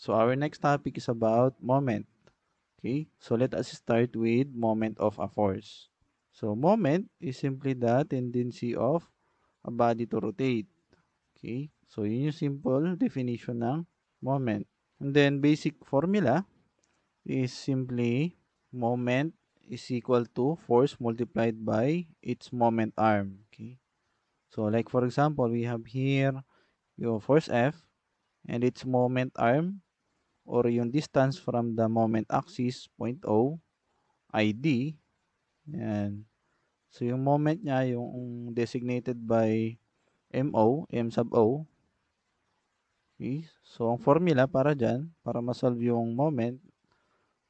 So our next topic is about moment. Okay, so let us start with moment of a force. So moment is simply the tendency of a body to rotate. Okay, so yun yung simple definition ng moment. And then basic formula is simply moment is equal to force multiplied by its moment arm. Okay, so like for example, we have here your force F and its moment arm or yung distance from the moment axis, point O, ID. and So, yung moment niya, yung designated by MO, M sub O. Okay. So, ang formula para diyan para ma-solve yung moment,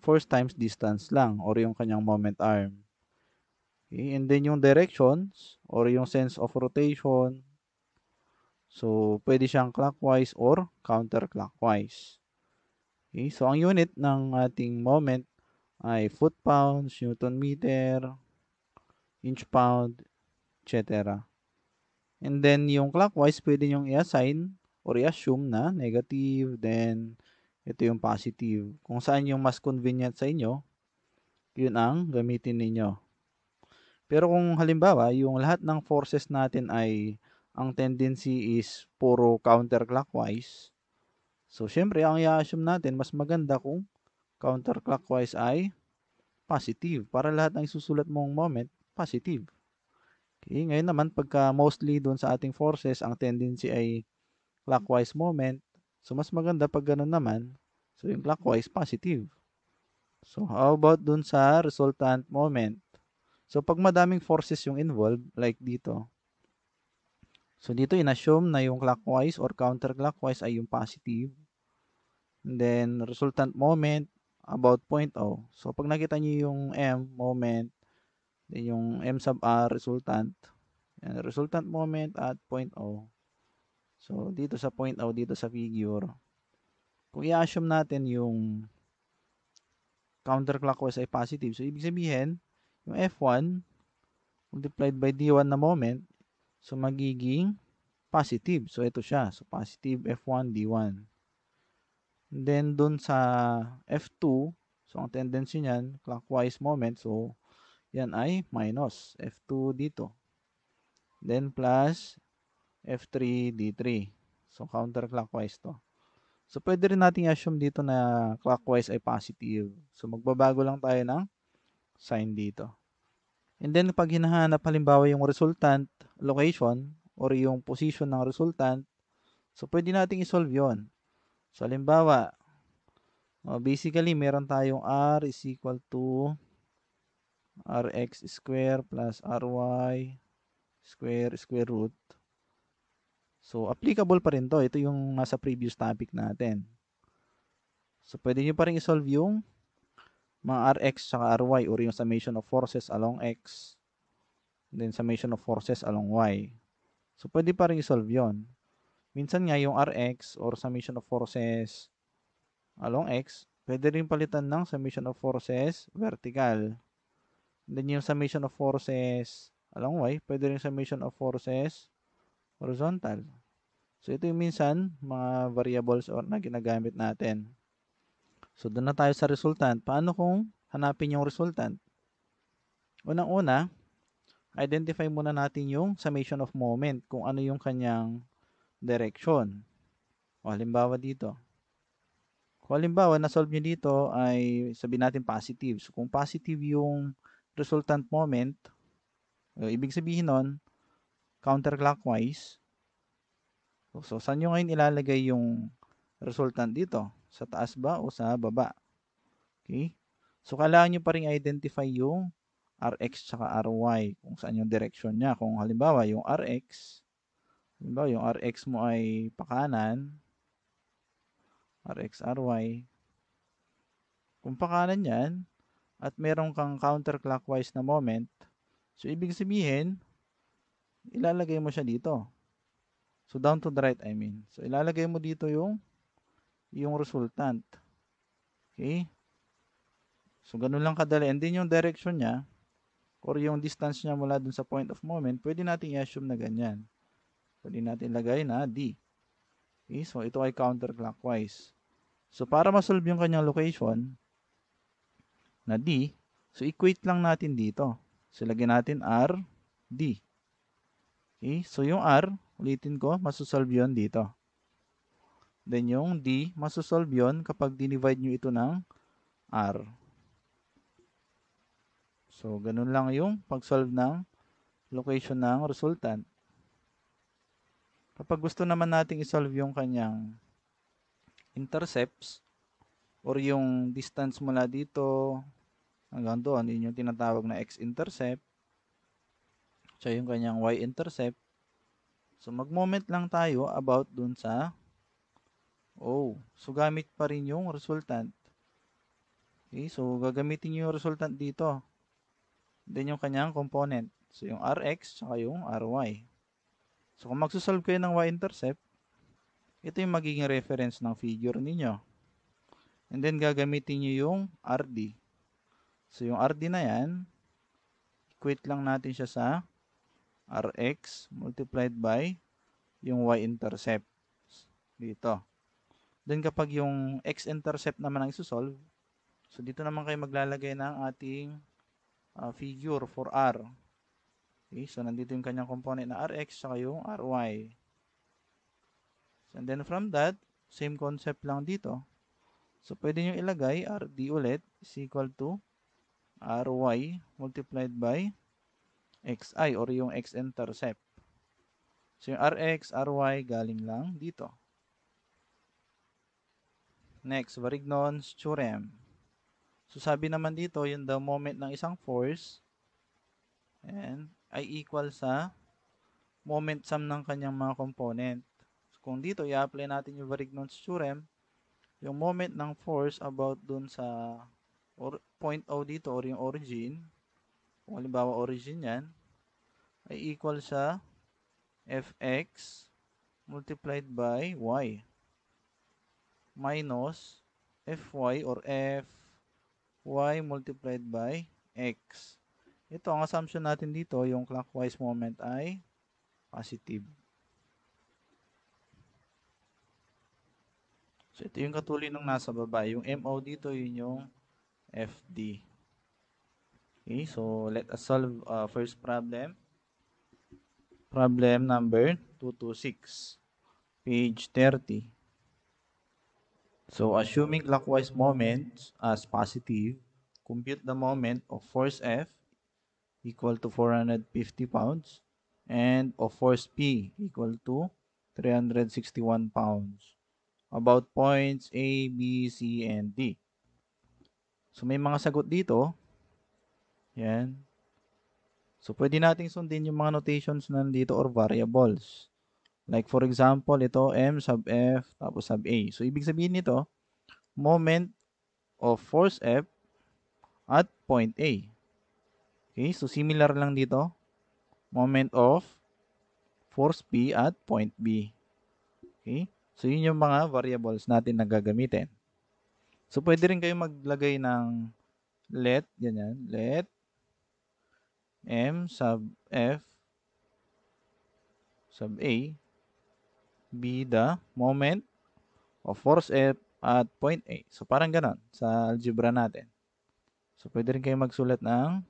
force times distance lang, or yung kanyang moment arm. Okay. And then, yung directions, or yung sense of rotation. So, pwede siyang clockwise or counterclockwise. Okay, so ang unit ng ating moment ay foot pounds, newton meter, inch pound, etc. And then yung clockwise pwede yung i-assign or i-assume na negative, then ito yung positive. Kung saan yung mas convenient sa inyo, yun ang gamitin ninyo. Pero kung halimbawa, yung lahat ng forces natin ay ang tendency is puro counterclockwise, So, syempre, ang i-assume natin, mas maganda kung counterclockwise ay positive. Para lahat ng isusulat mong moment, positive. Okay, ngayon naman, pagka mostly doon sa ating forces, ang tendency ay clockwise moment. So, mas maganda pag ganun naman. So, yung clockwise, positive. So, how about doon sa resultant moment? So, pag madaming forces yung involved, like dito. So, dito inassume na yung clockwise or counterclockwise ay yung positive then, resultant moment, about point O. Oh. So, pag nakita nyo yung M, moment, then yung M sub R, resultant, and resultant moment at point O. Oh. So, dito sa point O, oh, dito sa figure, kung i-assume natin yung counterclockwise ay positive, so ibig sabihin, yung F1 multiplied by D1 na moment, so magiging positive. So, ito siya. So, positive F1, D1. Then, dun sa F2, so ang tendency niyan, clockwise moment, so yan ay minus F2 dito. Then, plus F3 D3. So, counterclockwise to. So, pwede rin natin assume dito na clockwise ay positive. So, magbabago lang tayo ng sign dito. And then, pag hinahanap halimbawa yung resultant location or yung position ng resultant, so pwede nating isolve yon So, halimbawa, oh, basically, meron tayong R is equal to Rx square plus Ry square square root. So, applicable pa rin to. Ito yung nasa previous topic natin. So, pwede nyo pa rin isolve yung mga Rx at Ry or yung summation of forces along X then summation of forces along Y. So, pwede pa rin isolve yon Minsan nga yung Rx or summation of forces along X, pwede rin palitan ng summation of forces vertical. then yung summation of forces along Y, pwede rin summation of forces horizontal. So ito yung minsan mga variables or na ginagamit natin. So doon na tayo sa resultant. Paano kung hanapin yung resultant? Unang-una, identify muna natin yung summation of moment kung ano yung kanyang direction. O, halimbawa dito. Kung halimbawa, na-solve nyo dito ay sabihin natin positive. So, kung positive yung resultant moment, ibig sabihin nun, counterclockwise. So, saan nyo ngayon ilalagay yung resultant dito? Sa taas ba o sa baba? Okay? So, kailangan nyo pa rin identify yung Rx tsaka Ry, kung saan yung direction niya. Kung halimbawa, yung Rx Halimbawa, yung Rx mo ay pakanan, Rx, Ry. Kung pakanan yan, at meron kang counterclockwise na moment, so ibig sabihin, ilalagay mo siya dito. So down to the right, I mean. So ilalagay mo dito yung yung resultant. Okay? So ganun lang kadali. And then yung direction niya or yung distance niya mula dun sa point of moment, pwede nating i-assume na ganyan. Pwede natin lagay na D. Okay, so ito ay counterclockwise. So para masolve yung kanyang location na D, so equate lang natin dito. So lagyan natin R, D. Okay, so yung R, ulitin ko, masosolve yun dito. Then yung D, masosolve yun kapag dinivide nyo ito ng R. So ganun lang yung pag-solve ng location ng resultant. Kapag gusto naman nating isolve yung kanyang intercepts or yung distance mula dito hanggang doon, yun yung tinatawag na x-intercept. So, yung kanyang y-intercept. So, mag-moment lang tayo about dun sa oh, So, gamit pa rin yung resultant. Okay, so gagamitin nyo yung resultant dito. Then yung kanyang component. So yung Rx, at yung Ry. So, kung magsosolve kayo ng y-intercept, ito yung magiging reference ng figure ninyo. And then, gagamitin nyo yung RD. So, yung RD na yan, equate lang natin siya sa Rx multiplied by yung y-intercept dito. Then, kapag yung x-intercept naman ang isusolve, so dito naman kayo maglalagay ng ating uh, figure for R. Okay, so nandito yung kanyang component na Rx sa yung Ry. And then from that, same concept lang dito. So pwede nyo ilagay Rd ulit is equal to Ry multiplied by Xi or yung x-intercept. So yung Rx, Ry galing lang dito. Next, Varignon's theorem. So sabi naman dito, yung the moment ng isang force and ay equal sa moment sum ng kanyang mga component. So, kung dito, i-apply natin yung Varignon's theorem, yung moment ng force about dun sa or, point O dito or yung origin, kung halimbawa origin yan, ay equal sa fx multiplied by y minus fy or fy multiplied by x. Ito, ang assumption natin dito, yung clockwise moment ay positive. So, ito yung katuloy ng nasa baba. Yung MO dito, yun yung FD. Okay, so let us solve uh, first problem. Problem number 226, page 30. So, assuming clockwise moment as positive, compute the moment of force F equal to 450 pounds and of force P equal to 361 pounds about points A, B, C, and D. So, may mga sagot dito. Yan. So, pwede nating sundin yung mga notations na nandito or variables. Like, for example, ito M sub F tapos sub A. So, ibig sabihin nito, moment of force F at point A. Okay, so similar lang dito. Moment of force P at point B. Okay? So, yun yung mga variables natin na gagamitin. So, pwede rin kayo maglagay ng let, ganyan, let m sub f sub a be the moment of force F at point A. So, parang ganon sa algebra natin. So, pwede rin kayo magsulat ng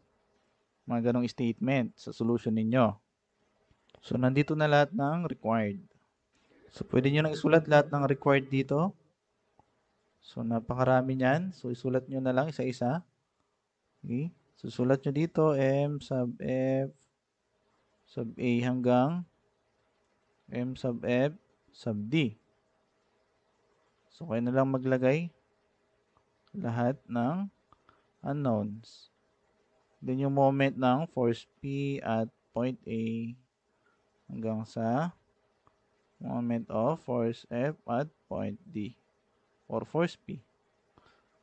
mga ganong statement sa solution ninyo. So, nandito na lahat ng required. So, pwede nyo nang isulat lahat ng required dito. So, napakarami niyan. So, isulat nyo na lang isa-isa. Okay? Susulat sulat nyo dito, M sub F sub A hanggang M sub F sub D. So, kayo na lang maglagay lahat ng unknowns. Then yung moment ng force P at point A hanggang sa moment of force F at point D or force P.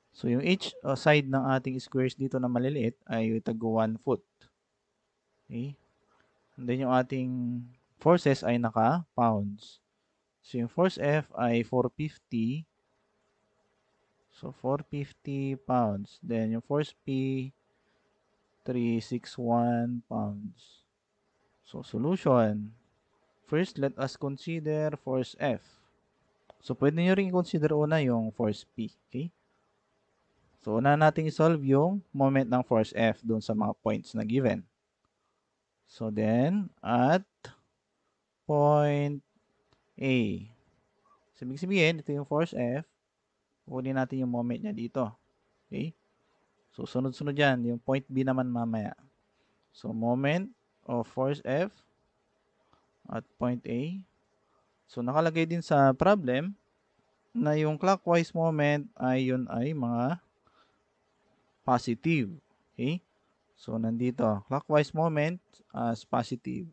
So yung each uh, side ng ating squares dito na maliliit ay tag 1 foot. Okay? And then yung ating forces ay naka pounds. So yung force F ay 450. So 450 pounds. Then yung force P 361 pounds. So, solution. First, let us consider force F. So, pwede nyo rin i-consider una yung force P. Okay? So, una natin i-solve yung moment ng force F doon sa mga points na given. So, then, at point A. So, ibig sabihin, ito yung force F. Kukunin natin yung moment niya dito. Okay? So, sunod-sunod yan. Yung point B naman mamaya. So, moment of force F at point A. So, nakalagay din sa problem na yung clockwise moment ay yun ay mga positive. Okay? So, nandito. Clockwise moment as positive.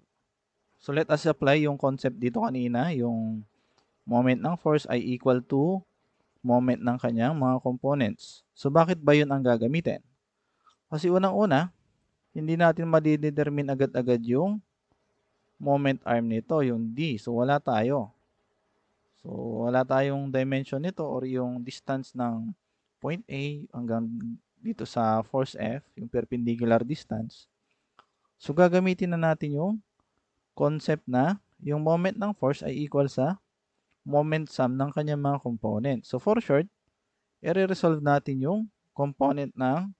So, let us apply yung concept dito kanina. Yung moment ng force ay equal to moment ng kanyang mga components. So bakit ba yun ang gagamitin? Kasi unang-una, hindi natin madidetermine agad-agad yung moment arm nito, yung D. So wala tayo. So wala tayong dimension nito or yung distance ng point A hanggang dito sa force F, yung perpendicular distance. So gagamitin na natin yung concept na yung moment ng force ay equal sa moment sum ng kanyang mga component. So for short, i-resolve natin yung component ng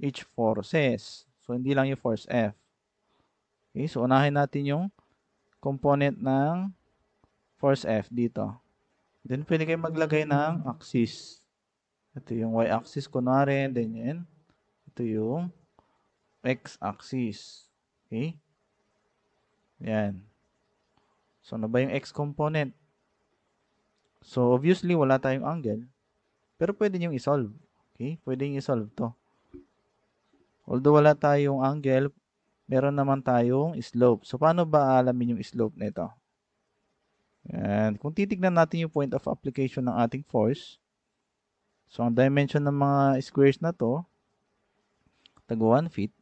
each forces. So, hindi lang yung force F. Okay, so unahin natin yung component ng force F dito. Then, pwede kayo maglagay ng axis. Ito yung y-axis, kunwari, then yun. Ito yung x-axis. Okay? Yan. So, ano ba yung x component? So, obviously, wala tayong angle. Pero pwede niyong isolve. Okay? Pwede niyong isolve to. Although wala tayong angle, meron naman tayong slope. So, paano ba alamin yung slope nito? And kung titignan natin yung point of application ng ating force, so ang dimension ng mga squares na to, tag 1 feet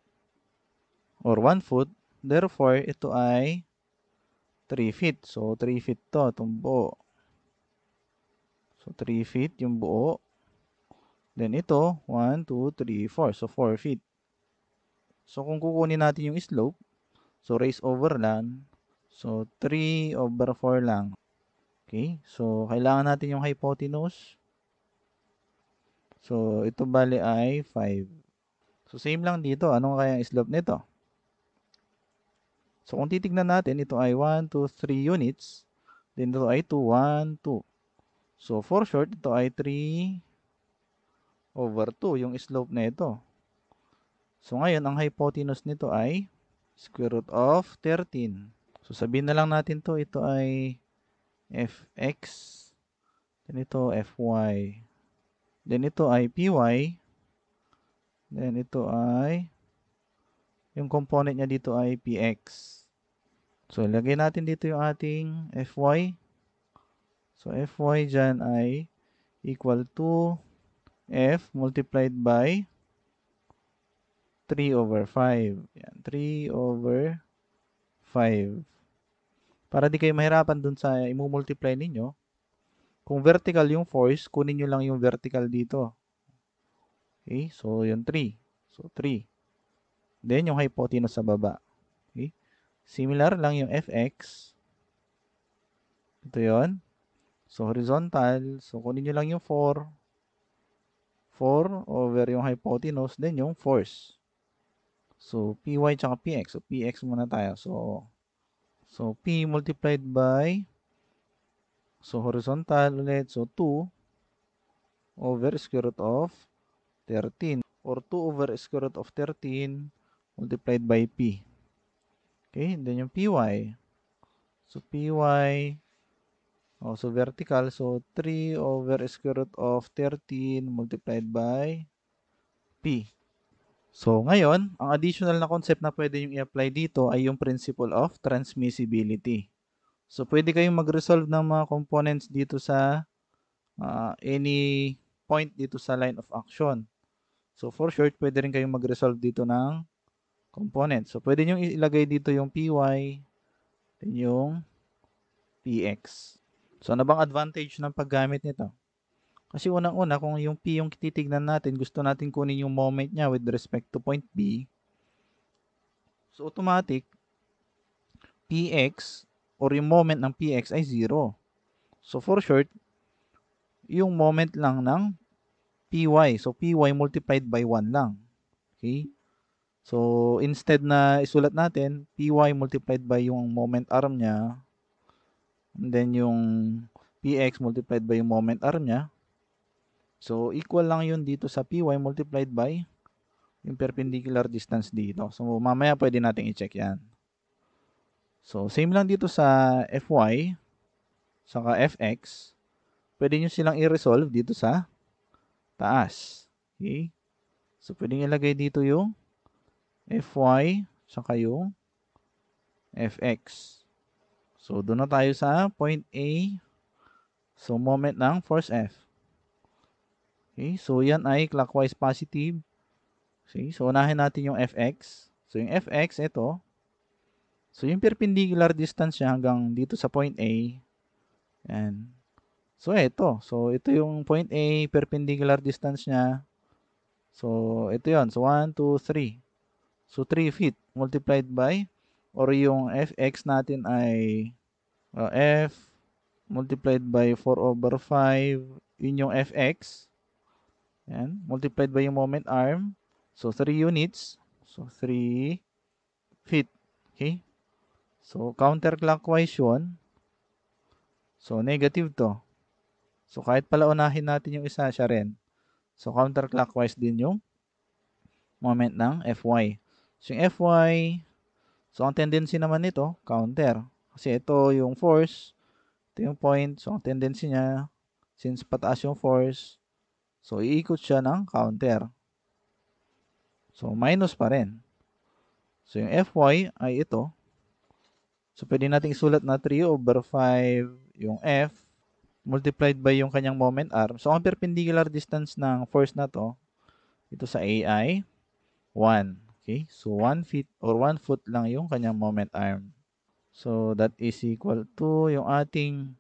or 1 foot. Therefore, ito ay 3 feet. So, 3 feet to, tumbo. So, 3 feet yung buo. Then, ito, 1, 2, 3, 4. So, 4 feet. So, kung kukunin natin yung slope, so, raise over lang. So, 3 over 4 lang. Okay? So, kailangan natin yung hypotenuse. So, ito bali ay 5. So, same lang dito. Anong kaya ang slope nito? So, kung titignan natin, ito ay 1, 2, 3 units. Then, ito ay 2, 1, 2. So, for short, ito ay 3 over 2, yung slope na ito. So, ngayon, ang hypotenuse nito ay square root of 13. So, sabihin na lang natin to, ito ay fx, then ito fy, then ito ay py, then ito ay, yung component niya dito ay px. So, lagay natin dito yung ating fy, So, Fy dyan ay equal to F multiplied by 3 over 5. Yan, 3 over 5. Para di kayo mahirapan dun sa imumultiply ninyo, kung vertical yung force, kunin nyo lang yung vertical dito. Okay, so yun 3. So 3. Then yung hypotenuse sa baba. Okay? Similar lang yung fx. Ito 'yon. So, horizontal. So, kunin nyo lang yung 4. 4 over yung hypotenuse, then yung force. So, Py tsaka Px. So, Px muna tayo. So, so P multiplied by So, horizontal ulit. So, 2 over square root of 13 or 2 over square root of 13 multiplied by P. Okay? then yung Py. So, Py Oh, so vertical. So 3 over square root of 13 multiplied by P. So ngayon, ang additional na concept na pwede yung i-apply dito ay yung principle of transmissibility. So pwede kayong mag-resolve ng mga components dito sa uh, any point dito sa line of action. So for short, pwede rin kayong mag-resolve dito ng component. So pwede nyo ilagay dito yung PY, then yung PX. So, ano bang advantage ng paggamit nito? Kasi unang-una, kung yung P yung titignan natin, gusto natin kunin yung moment niya with respect to point B. So, automatic, PX or yung moment ng PX ay 0. So, for short, yung moment lang ng PY. So, PY multiplied by 1 lang. Okay? So, instead na isulat natin, PY multiplied by yung moment arm niya, And then yung px multiplied by yung moment arm niya. So equal lang yun dito sa py multiplied by yung perpendicular distance dito. So mamaya pwede nating i-check 'yan. So same lang dito sa fy saka fx. Pwede niyo silang i-resolve dito sa taas. Okay? So pwede ilagay dito yung fy saka yung fx. So, doon na tayo sa point A. So, moment ng force F. Okay, so yan ay clockwise positive. Okay, so unahin natin yung Fx. So, yung Fx, ito. So, yung perpendicular distance niya hanggang dito sa point A. And, So, ito. So, ito yung point A, perpendicular distance niya. So, ito yon So, 1, 2, 3. So, 3 feet multiplied by or yung fx natin ay uh, f multiplied by 4 over 5 yun yung fx yan multiplied by yung moment arm so 3 units so 3 feet okay so counterclockwise yun so negative to so kahit pala unahin natin yung isa siya rin so counterclockwise din yung moment ng fy so yung fy So, ang tendency naman nito, counter. Kasi ito yung force, ito yung point. So, ang tendency niya, since pataas yung force, so iikot siya ng counter. So, minus pa rin. So, yung Fy ay ito. So, pwede nating isulat na 3 over 5 yung F multiplied by yung kanyang moment arm. So, ang perpendicular distance ng force na to, ito sa AI, 1. Okay? So, 1 feet or 1 foot lang yung kanyang moment arm. So, that is equal to yung ating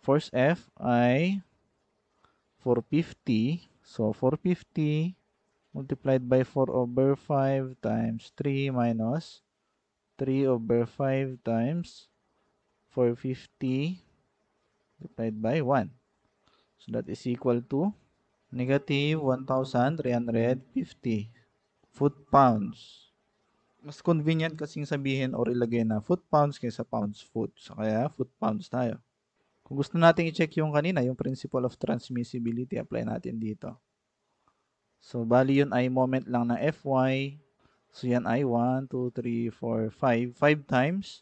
force F ay 450. So, 450 multiplied by 4 over 5 times 3 minus 3 over 5 times 450 multiplied by 1. So, that is equal to negative 1,350 foot pounds. Mas convenient kasing sabihin or ilagay na foot pounds kaysa pounds foot. So, kaya foot pounds tayo. Kung gusto natin i-check yung kanina, yung principle of transmissibility, apply natin dito. So, bali yun ay moment lang na Fy. So, yan ay 1, 2, 3, 4, 5. 5 times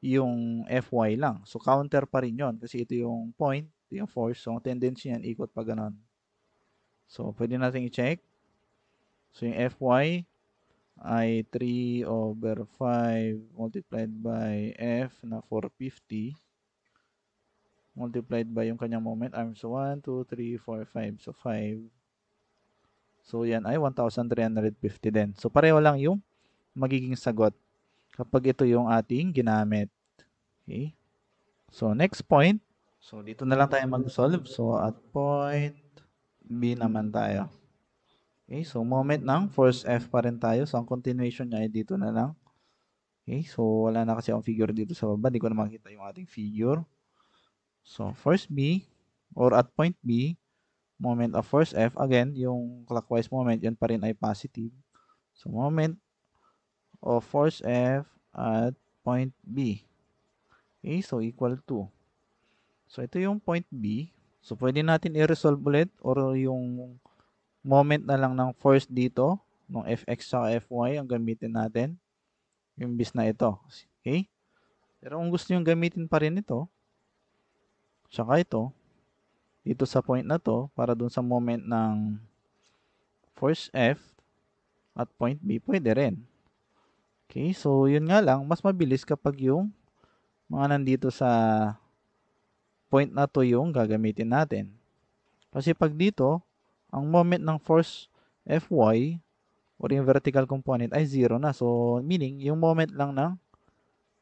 yung Fy lang. So, counter pa rin yun kasi ito yung point, yung force. So, tendency yan, ikot pa ganun. So, pwede natin i-check. So, yung Fy ay 3 over 5 multiplied by F na 450 multiplied by yung kanyang moment arms. So, 1, 2, 3, 4, 5. So, 5. So, yan ay 1,350 din. So, pareho lang yung magiging sagot kapag ito yung ating ginamit. Okay? So, next point. So, dito na lang tayo mag-solve. So, at point B naman tayo. Okay, so moment ng force F pa rin tayo. So, ang continuation niya ay dito na lang. Okay, so wala na kasi ang figure dito sa baba. Hindi ko na makita yung ating figure. So, force B or at point B, moment of force F. Again, yung clockwise moment, yun pa rin ay positive. So, moment of force F at point B. Okay, so equal to. So, ito yung point B. So, pwede natin i-resolve ulit or yung moment na lang ng force dito, ng fx sa fy ang gamitin natin. Yung bis na ito. Okay? Pero kung gusto nyo gamitin pa rin ito, tsaka ito, dito sa point na to, para dun sa moment ng force F at point B, pwede rin. Okay, so yun nga lang, mas mabilis kapag yung mga nandito sa point na to yung gagamitin natin. Kasi pag dito, ang moment ng force Fy or yung vertical component ay 0 na. So, meaning, yung moment lang ng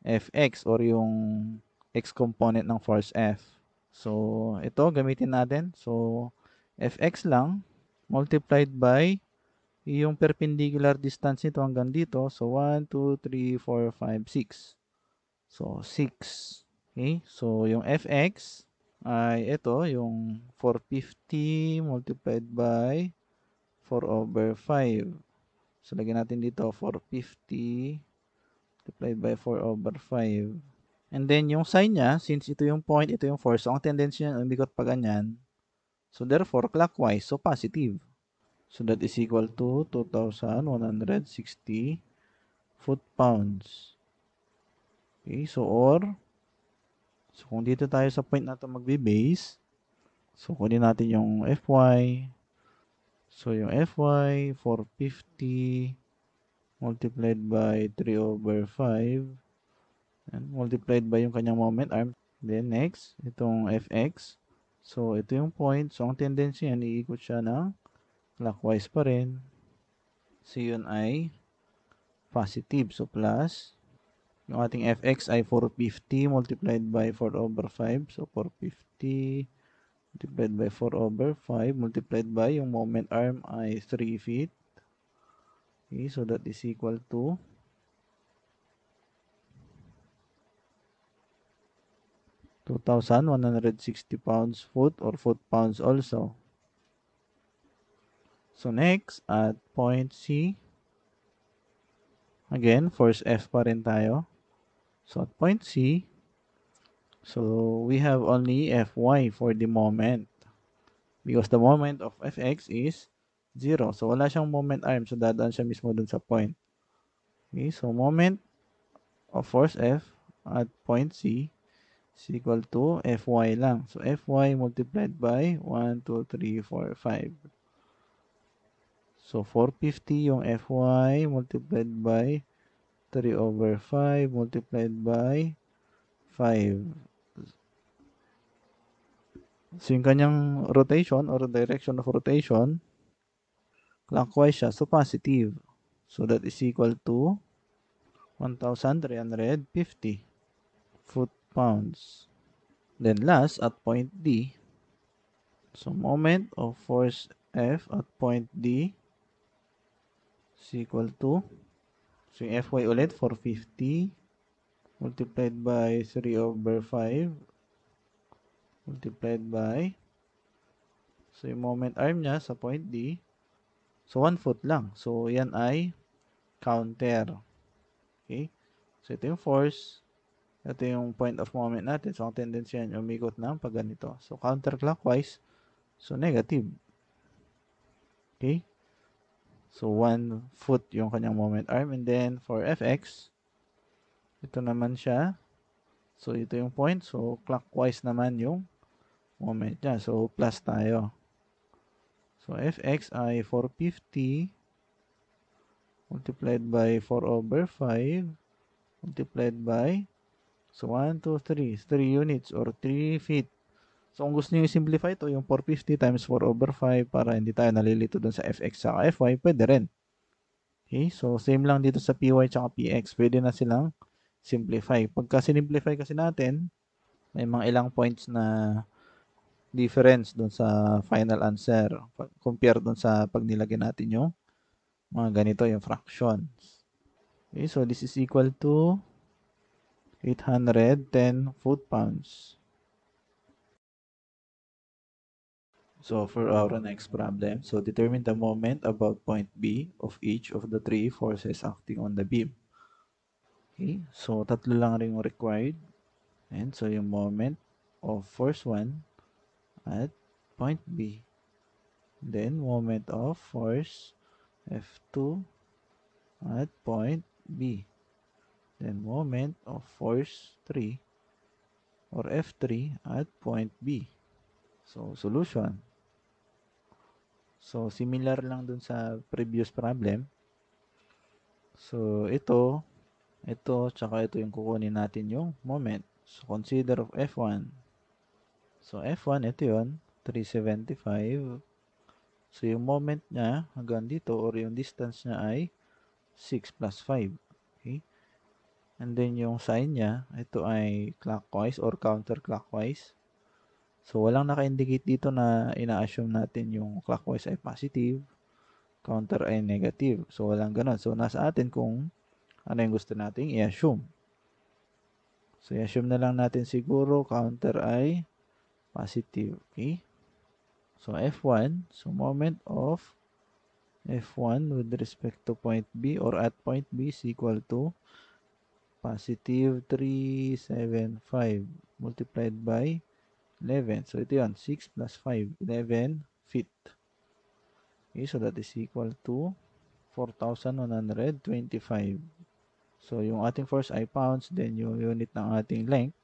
Fx or yung x component ng force F. So, ito, gamitin natin. So, Fx lang multiplied by yung perpendicular distance nito hanggang dito. So, 1, 2, 3, 4, 5, 6. So, 6. Okay? So, yung Fx ay ito, yung 450 multiplied by 4 over 5. So, lagyan natin dito, 450 multiplied by 4 over 5. And then, yung sign niya, since ito yung point, ito yung force, so ang tendency niya, umikot pa ganyan. So, therefore, clockwise, so positive. So, that is equal to 2,160 foot-pounds. Okay, so or So, kung dito tayo sa point na ito magbe-base, so, kunin natin yung Fy. So, yung Fy, 450 multiplied by 3 over 5 and multiplied by yung kanyang moment arm. Then, next, itong Fx. So, ito yung point. So, ang tendency yan, iikot siya na clockwise pa rin. So, yun ay positive. So, plus yung ating fx ay 450 multiplied by 4 over 5. So, 450 multiplied by 4 over 5 multiplied by yung moment arm ay 3 feet. Okay, so that is equal to 2,160 thousand one pounds foot or foot pounds also. So next at point C, again force F pa rin tayo. So at point C, so we have only Fy for the moment. Because the moment of Fx is 0. So wala siyang moment arm. So dadaan siya mismo dun sa point. Okay, so moment of force F at point C is equal to Fy lang. So Fy multiplied by 1, 2, 3, 4, 5. So 450 yung Fy multiplied by 3 over 5 multiplied by 5. So, yung kanyang rotation or direction of rotation, clockwise siya. So, positive. So, that is equal to 1,350 foot-pounds. Then, last, at point D. So, moment of force F at point D is equal to So, yung FY ulit, 450 multiplied by 3 over 5 multiplied by so, yung moment arm niya sa point D so, 1 foot lang. So, yan ay counter. Okay? So, ito yung force. Ito yung point of moment natin. So, ang tendency yan, umikot na pag ganito. So, counterclockwise. So, negative. Okay? So, 1 foot yung kanyang moment arm. And then, for fx, ito naman siya. So, ito yung point. So, clockwise naman yung moment niya. So, plus tayo. So, fx ay 450 multiplied by 4 over 5 multiplied by so 1, 2, 3. 3 units or 3 feet. So, kung gusto nyo i-simplify ito, yung 450 times 4 over 5 para hindi tayo nalilito dun sa fx sa fy, pwede rin. Okay? So, same lang dito sa py tsaka px. Pwede na silang simplify. Pagka simplify kasi natin, may mga ilang points na difference dun sa final answer compared dun sa pag nilagay natin yung mga ganito yung fractions. Okay, so this is equal to 810 foot pounds. So for our next problem, so determine the moment about point B of each of the three forces acting on the beam. Okay, so tatlo lang rin yung required. And so yung moment of force 1 at point B. Then moment of force F2 at point B. Then moment of force 3 or F3 at point B. So solution. So, similar lang dun sa previous problem. So, ito, ito, tsaka ito yung kukunin natin yung moment. So, consider of F1. So, F1, ito yun, 375. So, yung moment niya hanggang dito or yung distance niya ay 6 plus 5. Okay? And then, yung sign niya, ito ay clockwise or counterclockwise. So, walang naka-indicate dito na ina-assume natin yung clockwise ay positive, counter ay negative. So, walang ganun. So, nasa atin kung ano yung gusto nating i-assume. So, i-assume na lang natin siguro counter ay positive. Okay? So, F1, so moment of F1 with respect to point B or at point B is equal to positive 375 multiplied by 11. So, ito yun. 6 plus 5. 11 feet. Okay, so that is equal to 4,125. So, yung ating force ay pounds, then yung unit ng ating length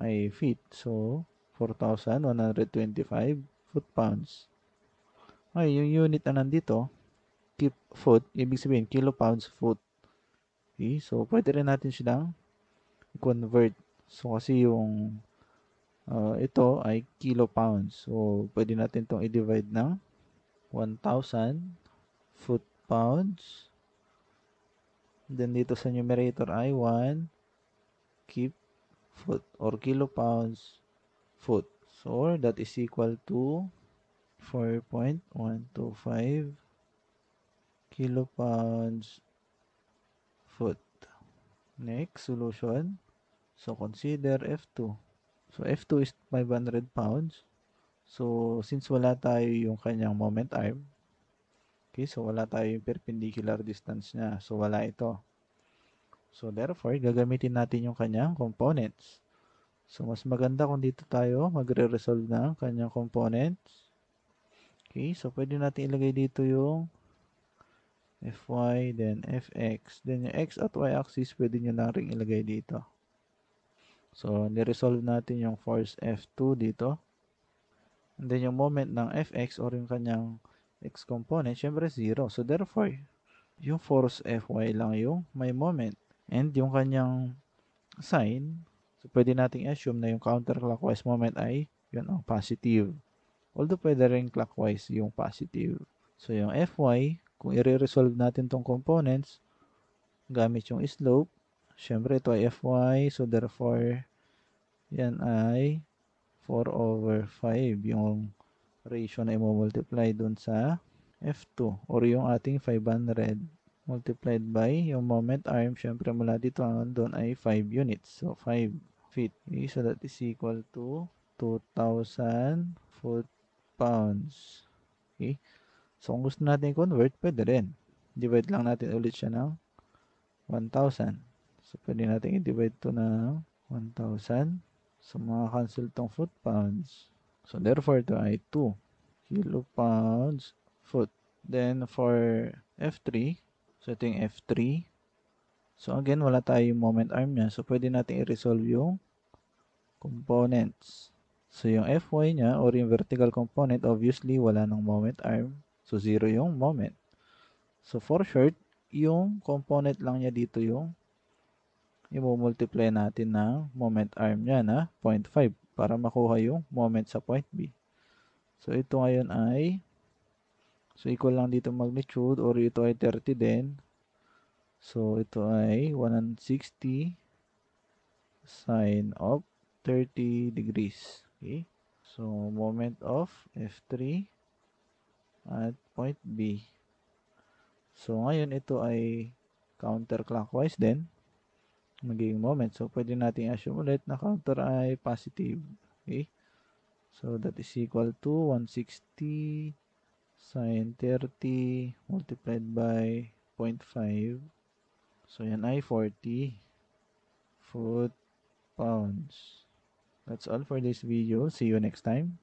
ay feet. So, 4,125 foot-pounds. Ay, yung unit na nandito, keep foot, ibig sabihin, kilo-pounds foot. Okay, so, pwede rin natin silang convert. So, kasi yung uh, ito ay kilo So, pwede natin itong i-divide ng 1,000 foot pounds. Then, dito sa numerator ay 1 keep foot or kilo foot. So, that is equal to 4.125 kilo foot. Next, solution. So, consider F2. So, F2 is 500 pounds. So, since wala tayo yung kanyang moment arm, okay, so wala tayo yung perpendicular distance niya. So, wala ito. So, therefore, gagamitin natin yung kanyang components. So, mas maganda kung dito tayo magre-resolve ng kanyang components. Okay, so pwede natin ilagay dito yung fy, then fx. Then yung x at y axis, pwede nyo na rin ilagay dito. So, niresolve natin yung force F2 dito. And then, yung moment ng Fx or yung kanyang x component, syempre 0. So, therefore, yung force Fy lang yung may moment. And yung kanyang sign, so pwede nating assume na yung counterclockwise moment ay yun ang oh, positive. Although pwede rin clockwise yung positive. So, yung Fy, kung i-resolve natin tong components gamit yung slope, syempre ito ay fy. So, therefore, yan ay 4 over 5. Yung ratio na i-multiply dun sa F2 or yung ating 500 multiplied by yung moment arm syempre mula dito hanggang doon ay 5 units so 5 feet okay, so that is equal to 2,000 foot pounds okay so kung gusto natin i-convert pwede rin divide lang natin ulit siya ng 1,000 So, pwede natin i-divide to na 1,000. So, makakancel tong foot pounds. So, therefore, ito ay 2 kilopounds foot. Then, for F3, so ito yung F3. So, again, wala tayong moment arm niya. So, pwede natin i-resolve yung components. So, yung FY niya or yung vertical component, obviously, wala ng moment arm. So, zero yung moment. So, for short, yung component lang niya dito yung i-multiply natin ng moment arm niya na 0.5 para makuha yung moment sa point B. So, ito ngayon ay so equal lang dito magnitude or ito ay 30 din. So, ito ay 160 sine of 30 degrees. Okay? So, moment of F3 at point B. So, ngayon ito ay counterclockwise din magiging moment. So, pwede natin assume ulit na counter ay positive. Okay? So, that is equal to 160 sine 30 multiplied by 0.5. So, yan ay 40 foot pounds. That's all for this video. See you next time.